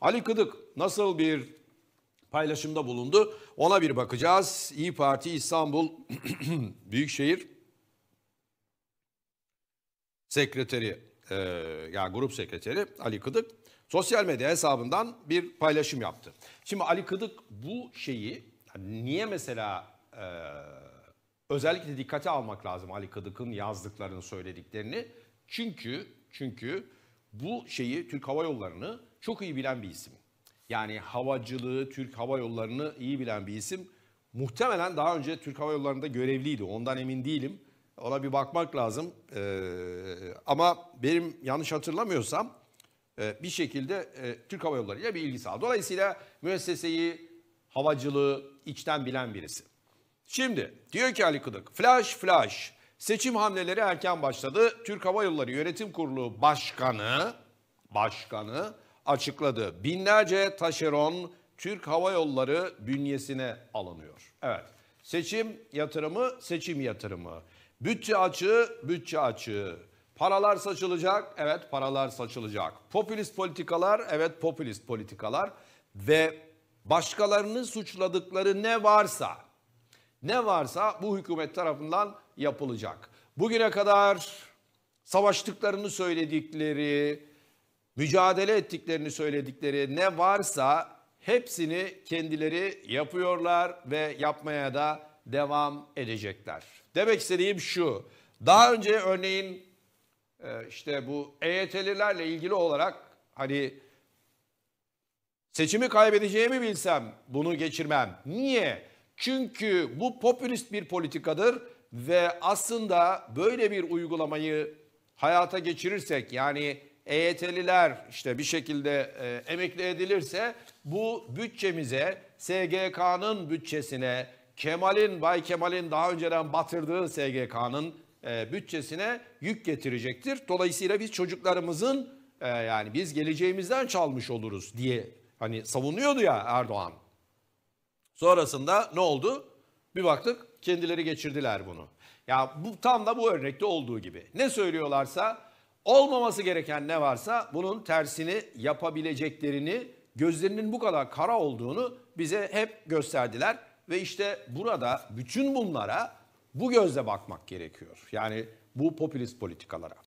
Ali Kıdık nasıl bir paylaşımda bulundu? Ona bir bakacağız. İyi Parti İstanbul Büyükşehir Sekreteri, e, yani grup sekreteri Ali Kıdık sosyal medya hesabından bir paylaşım yaptı. Şimdi Ali Kıdık bu şeyi niye mesela e, özellikle dikkate almak lazım Ali Kadık'ın yazdıklarını, söylediklerini. Çünkü çünkü bu şeyi Türk Hava Yolları'nı çok iyi bilen bir isim. Yani havacılığı, Türk Hava Yolları'nı iyi bilen bir isim. Muhtemelen daha önce Türk Hava Yolları'nda görevliydi. Ondan emin değilim. Ona bir bakmak lazım. Ee, ama benim yanlış hatırlamıyorsam e, bir şekilde e, Türk Hava Yolları ile bir ilgisi var. Dolayısıyla müesseseyi, havacılığı içten bilen birisi. Şimdi diyor ki Ali Kıdık, flash flash seçim hamleleri erken başladı. Türk Hava Yolları Yönetim Kurulu Başkanı, Başkanı açıkladı. Binlerce taşeron Türk Hava Yolları bünyesine alınıyor. Evet. Seçim yatırımı, seçim yatırımı. Bütçe açığı, bütçe açığı. Paralar saçılacak, evet paralar saçılacak. Popülist politikalar, evet popülist politikalar. Ve başkalarını suçladıkları ne varsa, ne varsa bu hükümet tarafından yapılacak. Bugüne kadar savaştıklarını söyledikleri, mücadele ettiklerini söyledikleri ne varsa hepsini kendileri yapıyorlar ve yapmaya da devam edecekler. Demek istediğim şu. Daha önce örneğin e, işte bu EYT'lilerle ilgili olarak hani seçimi kaybedeceğimi bilsem bunu geçirmem. Niye? Çünkü bu popülist bir politikadır ve aslında böyle bir uygulamayı hayata geçirirsek yani EYT'liler işte bir şekilde e, emekli edilirse bu bütçemize, SGK'nın bütçesine, Kemal'in, Bay Kemal'in daha önceden batırdığı SGK'nın e, bütçesine yük getirecektir. Dolayısıyla biz çocuklarımızın e, yani biz geleceğimizden çalmış oluruz diye hani savunuyordu ya Erdoğan. Sonrasında ne oldu? Bir baktık kendileri geçirdiler bunu. Ya bu tam da bu örnekte olduğu gibi. Ne söylüyorlarsa olmaması gereken ne varsa bunun tersini yapabileceklerini, gözlerinin bu kadar kara olduğunu bize hep gösterdiler. Ve işte burada bütün bunlara bu gözle bakmak gerekiyor. Yani bu popülist politikalara.